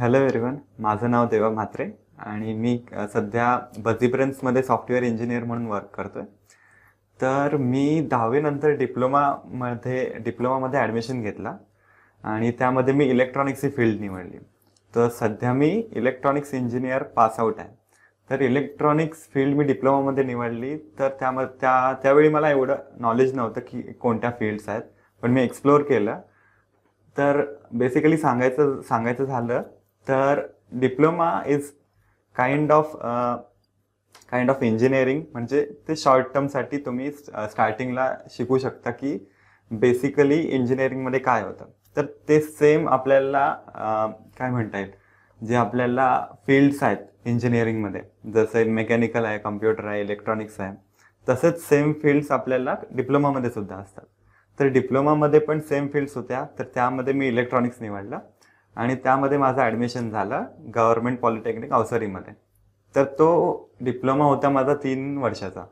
hello everyone माझं नाव देवा म्हात्रे आणि मी सध्या बझिब्रन्समध्ये सॉफ्टवेअर इंजिनियर म्हणून वर्क करतो आहे तर मी दहावीनंतर डिप्लोमामध्ये डिप्लोमामध्ये ॲडमिशन घेतला आणि त्यामध्ये मी इलेक्ट्रॉनिक्स फील्ड निवडली तर सध्या मी इलेक्ट्रॉनिक्स इंजिनियर पास आऊट आहे तर इलेक्ट्रॉनिक्स फील्ड मी डिप्लोमामध्ये निवडली तर त्यामध्ये त्या त्यावेळी मला एवढं नॉलेज नव्हतं की कोणत्या फील्ड्स आहेत पण मी एक्सप्लोअर केलं तर बेसिकली सांगायचं सांगायचं झालं तर diploma is kind of kind of engineering म्हणजे ते शॉर्ट टर्मसाठी तुम्ही स्टार्टिंगला uh, शिकू शकता की बेसिकली इंजिनिअरिंगमध्ये काय होतं तर ते सेम आपल्याला uh, काय म्हणता येईल जे आपल्याला फील्ड्स आहेत इंजिनिअरिंगमध्ये जसे मेकॅनिकल आहे कम्प्युटर आहे इलेक्ट्रॉनिक्स आहे तसेच सेम फील्ड्स आपल्याला डिप्लोमामध्ये सुद्धा असतात तर डिप्लोमामध्ये पण सेम फील्ड्स होत्या तर त्यामध्ये मी इलेक्ट्रॉनिक्स निवडला आणि त्यामध्ये माझं ॲडमिशन झालं गव्हर्मेंट पॉलिटेक्निक अवसरीमध्ये तर तो डिप्लोमा होता माझा तीन वर्षाचा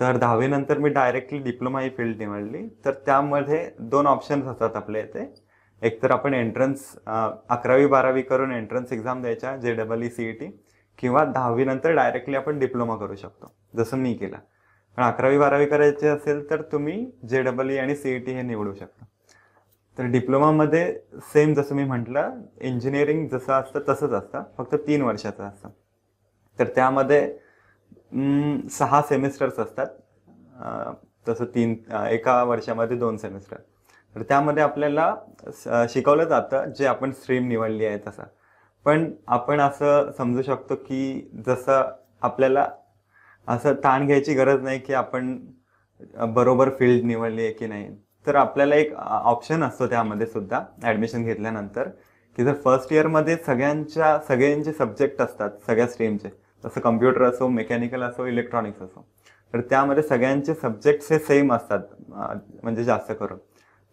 तर दहावीनंतर मी डायरेक्टली डिप्लोमा ही फील्ड निवडली तर त्यामध्ये दोन ऑप्शन्स असतात आपल्या इथे एकतर आपण एंट्रन्स अकरावी बारावी करून एंट्रन्स एक्झाम द्यायच्या जे double E C E T किंवा दहावीनंतर डायरेक्टली आपण डिप्लोमा करू शकतो जसं मी केलं पण अकरावी बारावी करायची असेल तर तुम्ही जे डबल ई आणि सीई टी e हे निवडू शकता तर डिप्लोमामध्ये सेम जसं मी म्हटलं इंजिनिअरिंग जसं असतं तसंच असतं फक्त तीन वर्षाचं असतं तर त्यामध्ये सहा सेमिस्टर्स असतात तसं तीन एका वर्षामध्ये दोन सेमिस्टर तर त्यामध्ये आपल्याला शिकवलं जातं जे आपण स्ट्रीम निवडली आहे तसं पण आपण असं समजू शकतो की जसं आपल्याला असं ताण घ्यायची गरज नाही की आपण बरोबर फील्ड निवडली आहे की नाही तर आपल्याला एक ऑप्शन असतो त्यामध्ये सुद्धा ऍडमिशन घेतल्यानंतर की जर फर्स्ट इयरमध्ये सगळ्यांच्या सगळ्यांचे सब्जेक्ट असतात सगळ्या स्ट्रीमचे जसं कम्प्युटर असो मेकॅनिकल असो इलेक्ट्रॉनिक्स असो तर त्यामध्ये सगळ्यांचे सब्जेक्ट्स हे सेम असतात म्हणजे जास्त करून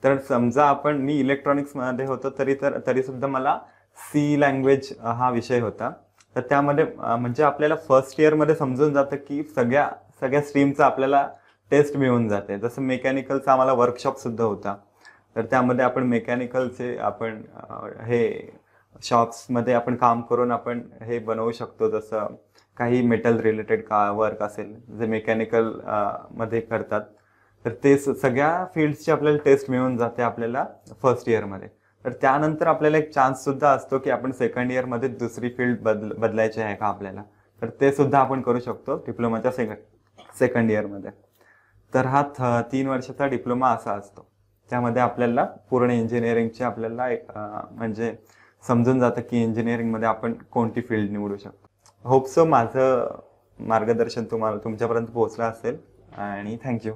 तर समजा आपण मी इलेक्ट्रॉनिक्समध्ये होतो तरी तर तरीसुद्धा मला सी लँग्वेज हा विषय होता तर त्यामध्ये म्हणजे आपल्याला फर्स्ट इयरमध्ये समजून जातं की सगळ्या सगळ्या स्ट्रीमचा आपल्याला टेस्ट मिळून जाते जसं मेकॅनिकलचा आम्हाला वर्कशॉपसुद्धा होता तर त्यामध्ये आपण मेकॅनिकलचे आपण हे शॉप्समध्ये आपण काम करून आपण हे बनवू शकतो जसं काही मेटल रिलेटेड का वर्क असेल जे मेकॅनिकल मध्ये करतात तर ते सगळ्या फील्डची आपल्याला टेस्ट मिळून जाते आपल्याला फर्स्ट इयरमध्ये तर त्यानंतर आपल्याला एक चान्स सुद्धा असतो की आपण सेकंड इयरमध्ये दुसरी फील्ड बदल बदलायची आहे का आपल्याला तर ते सुद्धा आपण करू शकतो डिप्लोमाच्या सेकंड सेकंड इयरमध्ये तर हा थ तीन वर्षाचा डिप्लोमा असा असतो त्यामध्ये आपल्याला पूर्ण इंजिनिअरिंगचे आपल्याला एक म्हणजे समजून जातं की इंजिनिअरिंगमध्ये आपण कोणती फील्ड निवडू शकतो होप सो माझं मार्गदर्शन तुम्हाला तुमच्यापर्यंत पोहोचलं असेल आणि थँक्यू